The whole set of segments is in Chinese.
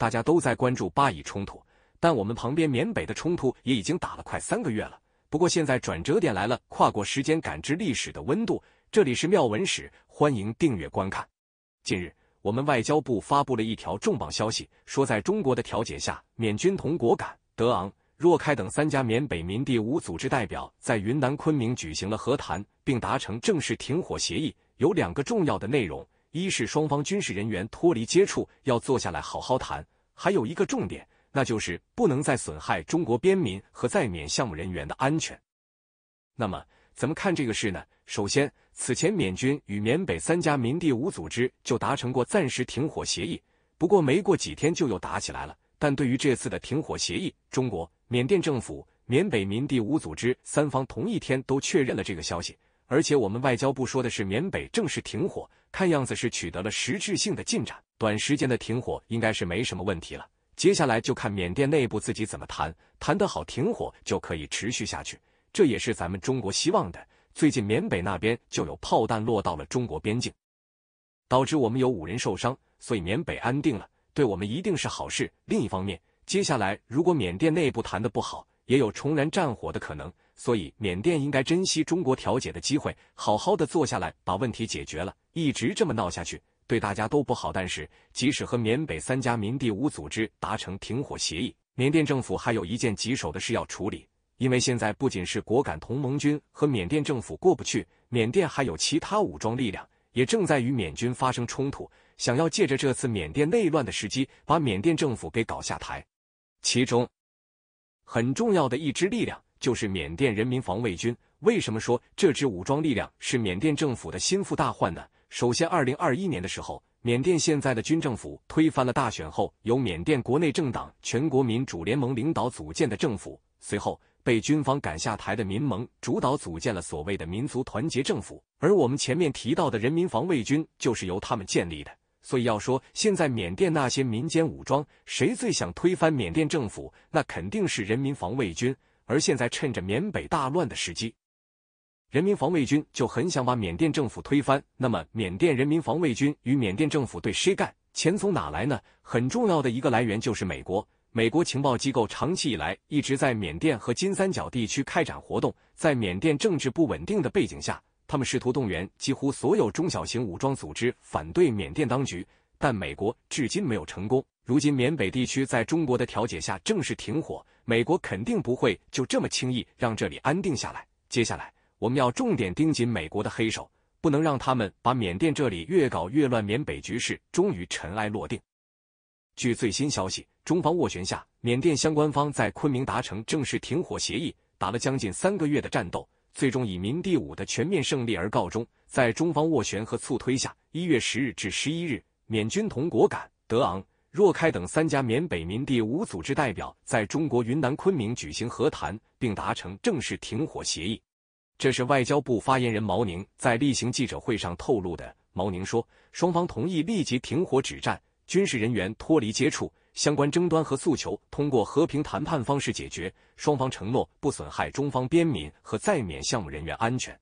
大家都在关注巴以冲突，但我们旁边缅北的冲突也已经打了快三个月了。不过现在转折点来了，跨过时间感知历史的温度，这里是妙文史，欢迎订阅观看。近日，我们外交部发布了一条重磅消息，说在中国的调解下，缅军同果敢、德昂、若开等三家缅北民地五组织代表在云南昆明举行了和谈，并达成正式停火协议。有两个重要的内容。一是双方军事人员脱离接触，要坐下来好好谈；还有一个重点，那就是不能再损害中国边民和在缅项目人员的安全。那么怎么看这个事呢？首先，此前缅军与缅北三家民地武组织就达成过暂时停火协议，不过没过几天就又打起来了。但对于这次的停火协议，中国、缅甸政府、缅北民地武组织三方同一天都确认了这个消息。而且我们外交部说的是缅北正式停火，看样子是取得了实质性的进展。短时间的停火应该是没什么问题了。接下来就看缅甸内部自己怎么谈，谈得好，停火就可以持续下去。这也是咱们中国希望的。最近缅北那边就有炮弹落到了中国边境，导致我们有五人受伤。所以缅北安定了，对我们一定是好事。另一方面，接下来如果缅甸内部谈的不好，也有重燃战火的可能。所以，缅甸应该珍惜中国调解的机会，好好的坐下来把问题解决了。一直这么闹下去，对大家都不好。但是，即使和缅北三家民地无组织达成停火协议，缅甸政府还有一件棘手的事要处理。因为现在不仅是果敢同盟军和缅甸政府过不去，缅甸还有其他武装力量也正在与缅军发生冲突，想要借着这次缅甸内乱的时机，把缅甸政府给搞下台。其中，很重要的一支力量。就是缅甸人民防卫军。为什么说这支武装力量是缅甸政府的心腹大患呢？首先，二零二一年的时候，缅甸现在的军政府推翻了大选后由缅甸国内政党全国民主联盟领导组建的政府，随后被军方赶下台的民盟主导组建了所谓的民族团结政府，而我们前面提到的人民防卫军就是由他们建立的。所以，要说现在缅甸那些民间武装谁最想推翻缅甸政府，那肯定是人民防卫军。而现在趁着缅北大乱的时机，人民防卫军就很想把缅甸政府推翻。那么，缅甸人民防卫军与缅甸政府对谁干？钱从哪来呢？很重要的一个来源就是美国。美国情报机构长期以来一直在缅甸和金三角地区开展活动。在缅甸政治不稳定的背景下，他们试图动员几乎所有中小型武装组织反对缅甸当局。但美国至今没有成功。如今缅北地区在中国的调解下正式停火，美国肯定不会就这么轻易让这里安定下来。接下来我们要重点盯紧美国的黑手，不能让他们把缅甸这里越搞越乱。缅北局势终于尘埃落定。据最新消息，中方斡旋下，缅甸相关方在昆明达成正式停火协议。打了将近三个月的战斗，最终以民地武的全面胜利而告终。在中方斡旋和促推下，一月十日至十一日。缅军同果敢、德昂、若开等三家缅北民地无组织代表在中国云南昆明举行和谈，并达成正式停火协议。这是外交部发言人毛宁在例行记者会上透露的。毛宁说，双方同意立即停火止战，军事人员脱离接触，相关争端和诉求通过和平谈判方式解决。双方承诺不损害中方边民和在缅项目人员安全。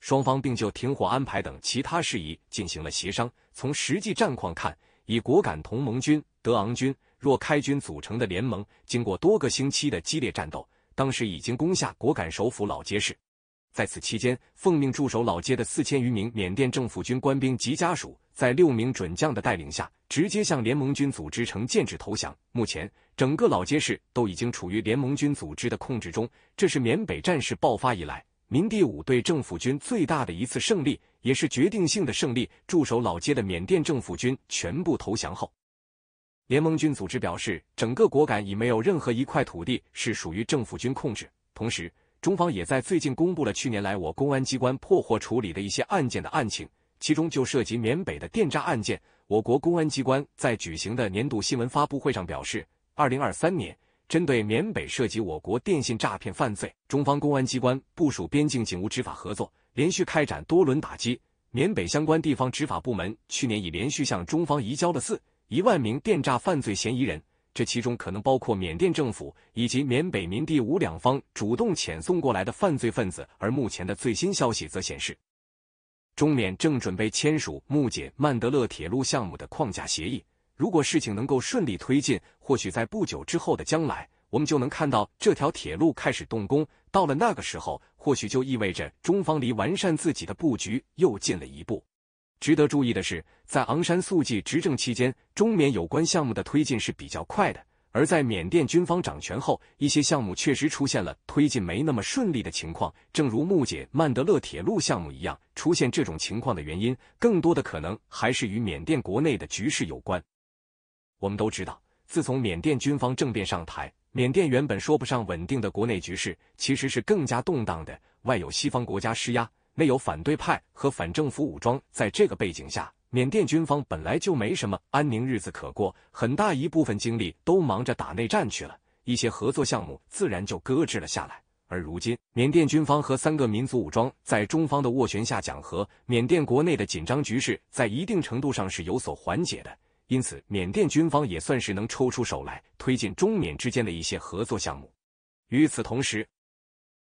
双方并就停火安排等其他事宜进行了协商。从实际战况看，以果敢同盟军、德昂军若开军组成的联盟，经过多个星期的激烈战斗，当时已经攻下果敢首府老街市。在此期间，奉命驻守老街的四千余名缅甸政府军官兵及家属，在六名准将的带领下，直接向联盟军组织呈建制投降。目前，整个老街市都已经处于联盟军组织的控制中。这是缅北战事爆发以来。民第五对政府军最大的一次胜利，也是决定性的胜利。驻守老街的缅甸政府军全部投降后，联盟军组织表示，整个果敢已没有任何一块土地是属于政府军控制。同时，中方也在最近公布了去年来我公安机关破获处理的一些案件的案情，其中就涉及缅北的电诈案件。我国公安机关在举行的年度新闻发布会上表示，二零二三年。针对缅北涉及我国电信诈骗犯罪，中方公安机关部署边境警务执法合作，连续开展多轮打击。缅北相关地方执法部门去年已连续向中方移交了四一万名电诈犯罪嫌疑人，这其中可能包括缅甸政府以及缅北民地武两方主动遣送过来的犯罪分子。而目前的最新消息则显示，中缅正准备签署木姐曼德勒铁路项目的框架协议。如果事情能够顺利推进，或许在不久之后的将来，我们就能看到这条铁路开始动工。到了那个时候，或许就意味着中方离完善自己的布局又近了一步。值得注意的是，在昂山素季执政期间，中缅有关项目的推进是比较快的；而在缅甸军方掌权后，一些项目确实出现了推进没那么顺利的情况。正如木姐曼德勒铁路项目一样，出现这种情况的原因，更多的可能还是与缅甸国内的局势有关。我们都知道，自从缅甸军方政变上台，缅甸原本说不上稳定的国内局势，其实是更加动荡的。外有西方国家施压，内有反对派和反政府武装。在这个背景下，缅甸军方本来就没什么安宁日子可过，很大一部分精力都忙着打内战去了，一些合作项目自然就搁置了下来。而如今，缅甸军方和三个民族武装在中方的斡旋下讲和，缅甸国内的紧张局势在一定程度上是有所缓解的。因此，缅甸军方也算是能抽出手来推进中缅之间的一些合作项目。与此同时，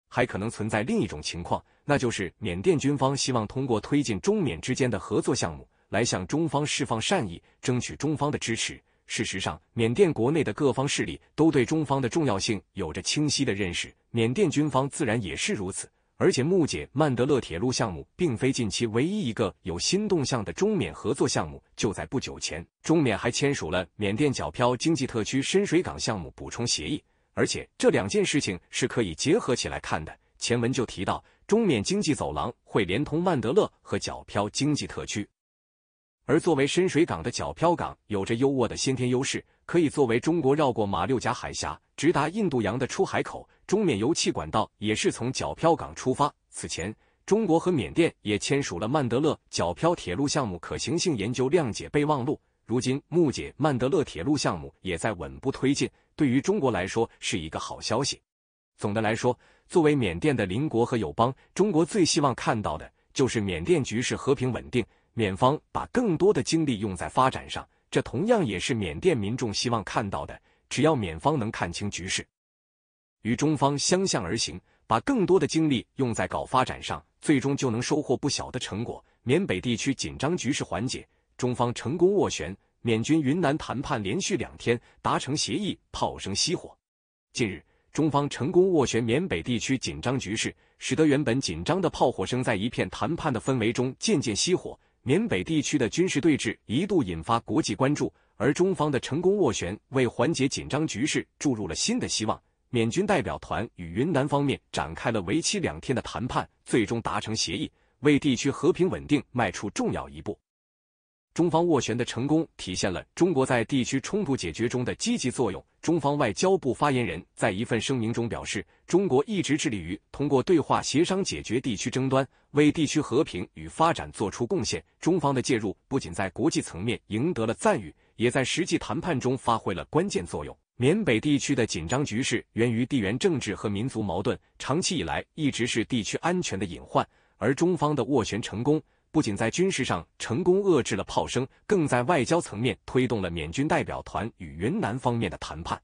还可能存在另一种情况，那就是缅甸军方希望通过推进中缅之间的合作项目，来向中方释放善意，争取中方的支持。事实上，缅甸国内的各方势力都对中方的重要性有着清晰的认识，缅甸军方自然也是如此。而且，木姐曼德勒铁路项目并非近期唯一一个有新动向的中缅合作项目。就在不久前，中缅还签署了缅甸皎漂经济特区深水港项目补充协议。而且，这两件事情是可以结合起来看的。前文就提到，中缅经济走廊会连通曼德勒和皎漂经济特区。而作为深水港的皎漂港，有着优渥的先天优势，可以作为中国绕过马六甲海峡，直达印度洋的出海口。中缅油气管道也是从皎漂港出发。此前，中国和缅甸也签署了曼德勒皎漂铁路项目可行性研究谅解备忘录，如今木姐曼德勒铁路项目也在稳步推进。对于中国来说，是一个好消息。总的来说，作为缅甸的邻国和友邦，中国最希望看到的就是缅甸局势和平稳定。缅方把更多的精力用在发展上，这同样也是缅甸民众希望看到的。只要缅方能看清局势，与中方相向而行，把更多的精力用在搞发展上，最终就能收获不小的成果。缅北地区紧张局势缓解，中方成功斡旋缅军云南谈判，连续两天达成协议，炮声熄火。近日，中方成功斡旋缅北地区紧张局势，使得原本紧张的炮火声在一片谈判的氛围中渐渐熄火。缅北地区的军事对峙一度引发国际关注，而中方的成功斡旋为缓解紧张局势注入了新的希望。缅军代表团与云南方面展开了为期两天的谈判，最终达成协议，为地区和平稳定迈出重要一步。中方斡旋的成功，体现了中国在地区冲突解决中的积极作用。中方外交部发言人，在一份声明中表示：“中国一直致力于通过对话协商解决地区争端，为地区和平与发展作出贡献。中方的介入不仅在国际层面赢得了赞誉，也在实际谈判中发挥了关键作用。”缅北地区的紧张局势源于地缘政治和民族矛盾，长期以来一直是地区安全的隐患。而中方的斡旋成功。不仅在军事上成功遏制了炮声，更在外交层面推动了缅军代表团与云南方面的谈判。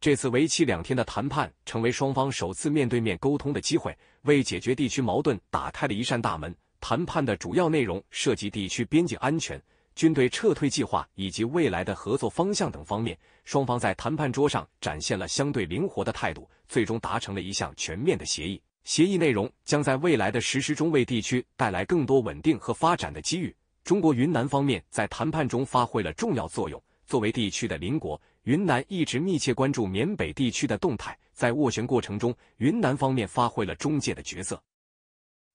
这次为期两天的谈判成为双方首次面对面沟通的机会，为解决地区矛盾打开了一扇大门。谈判的主要内容涉及地区边境安全、军队撤退计划以及未来的合作方向等方面。双方在谈判桌上展现了相对灵活的态度，最终达成了一项全面的协议。协议内容将在未来的实施中为地区带来更多稳定和发展的机遇。中国云南方面在谈判中发挥了重要作用。作为地区的邻国，云南一直密切关注缅北地区的动态。在斡旋过程中，云南方面发挥了中介的角色，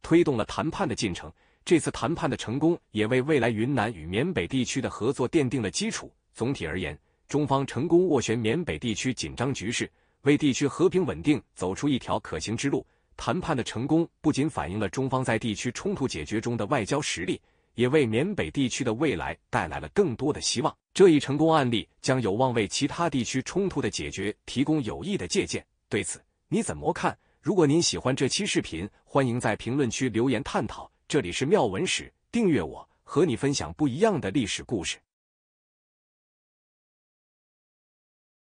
推动了谈判的进程。这次谈判的成功也为未来云南与缅北地区的合作奠定了基础。总体而言，中方成功斡旋缅北地区紧张局势，为地区和平稳定走出一条可行之路。谈判的成功不仅反映了中方在地区冲突解决中的外交实力，也为缅北地区的未来带来了更多的希望。这一成功案例将有望为其他地区冲突的解决提供有益的借鉴。对此，你怎么看？如果您喜欢这期视频，欢迎在评论区留言探讨。这里是妙文史，订阅我，和你分享不一样的历史故事。